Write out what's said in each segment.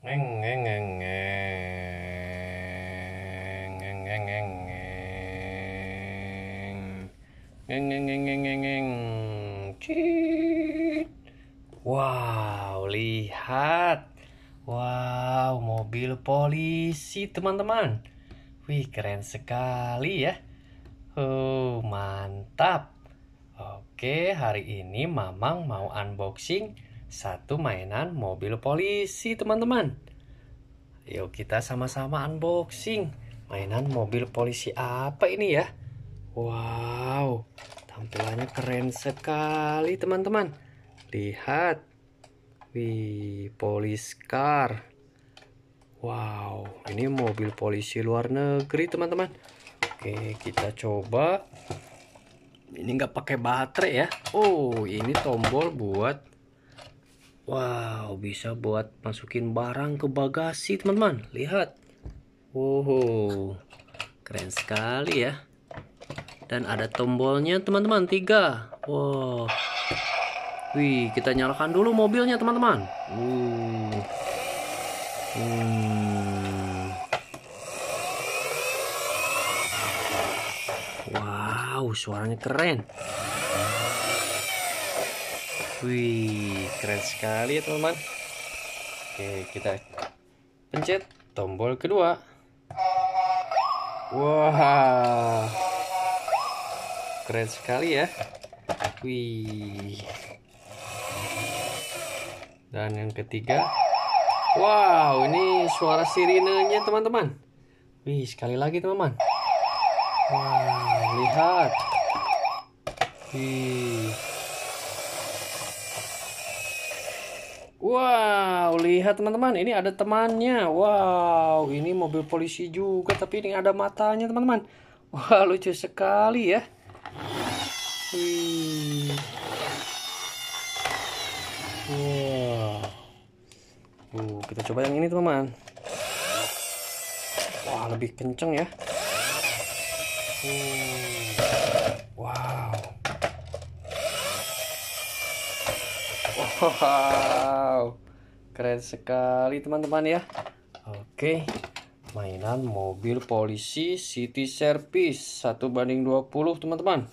wow lihat wow mobil polisi teman-teman wih keren sekali ya oh mantap oke hari ini mamang mau unboxing satu mainan mobil polisi teman-teman. Yuk kita sama-sama unboxing mainan mobil polisi apa ini ya? Wow, tampilannya keren sekali teman-teman. Lihat, wih polis car. Wow, ini mobil polisi luar negeri teman-teman. Oke, kita coba. Ini nggak pakai baterai ya. Oh, ini tombol buat Wow, bisa buat masukin barang ke bagasi, teman-teman. Lihat. Wow, keren sekali ya. Dan ada tombolnya, teman-teman. Tiga. Wow. Wih, kita nyalakan dulu mobilnya, teman-teman. Uh. Hmm. Wow, suaranya keren. Wih, keren sekali ya teman-teman. Oke, kita pencet tombol kedua. Wah, wow. keren sekali ya. Wih. Dan yang ketiga, wow, ini suara sirinenya teman-teman. Wih, sekali lagi teman-teman. Wah, wow, lihat. Wih. Wow, lihat teman-teman, ini ada temannya. Wow, ini mobil polisi juga, tapi ini ada matanya teman-teman. Wah, lucu sekali ya. Hmm. Wow. Uh, kita coba yang ini teman-teman. Wah, lebih kenceng ya. Hmm. Wow. Wow, keren sekali teman-teman ya. Oke, mainan mobil polisi City Service satu banding 20 teman-teman.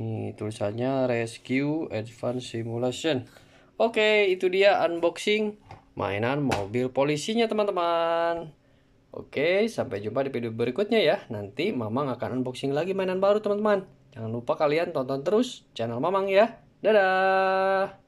Nih tulisannya Rescue Advanced Simulation. Oke, itu dia unboxing mainan mobil polisinya teman-teman. Oke, sampai jumpa di video berikutnya ya. Nanti Mamang akan unboxing lagi mainan baru teman-teman. Jangan lupa kalian tonton terus channel Mamang ya. Dadah!